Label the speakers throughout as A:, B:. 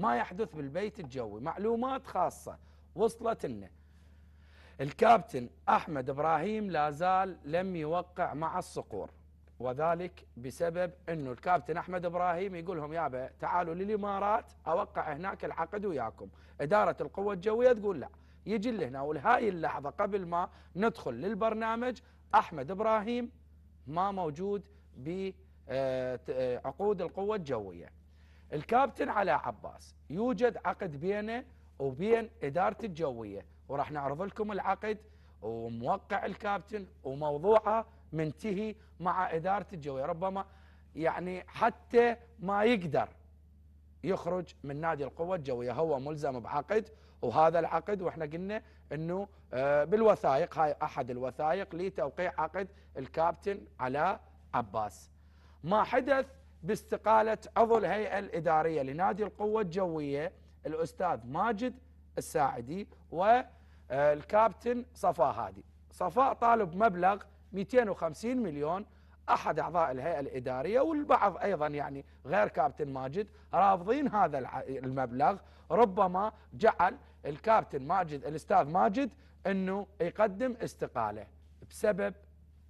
A: ما يحدث بالبيت الجوي معلومات خاصة وصلت لنا الكابتن أحمد إبراهيم لا زال لم يوقع مع الصقور وذلك بسبب أنه الكابتن أحمد إبراهيم يقول لهم يابا تعالوا للإمارات أوقع هناك العقد وياكم إدارة القوة الجوية تقول لا يجي لهنا ولهاي اللحظة قبل ما ندخل للبرنامج أحمد إبراهيم ما موجود بعقود القوة الجوية الكابتن على عباس يوجد عقد بينه وبين إدارة الجوية وراح نعرض لكم العقد وموقع الكابتن وموضوعه منتهي مع إدارة الجوية ربما يعني حتى ما يقدر يخرج من نادي القوة الجوية هو ملزم بعقد وهذا العقد واحنا قلنا انه آه، بالوثائق هاي احد الوثائق لتوقيع عقد الكابتن على عباس ما حدث باستقالة عضو الهيئة الإدارية لنادي القوة الجوية الأستاذ ماجد الساعدي والكابتن آه، صفاء هادي صفاء طالب مبلغ 250 مليون أحد أعضاء الهيئة الإدارية والبعض أيضا يعني غير كابتن ماجد رافضين هذا المبلغ ربما جعل الكابتن ماجد الأستاذ ماجد أنه يقدم استقالة بسبب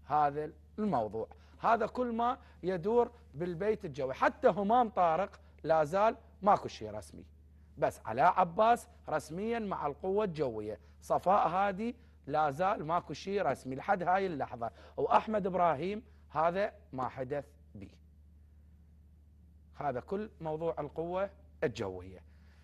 A: هذا الموضوع هذا كل ما يدور بالبيت الجوي حتى همام طارق لا زال ماكو شيء رسمي بس علاء عباس رسميا مع القوة الجوية صفاء هادي لا زال ماكو شيء رسمي لحد هاي اللحظة وأحمد إبراهيم هذا ما حدث به هذا كل موضوع القوة الجوية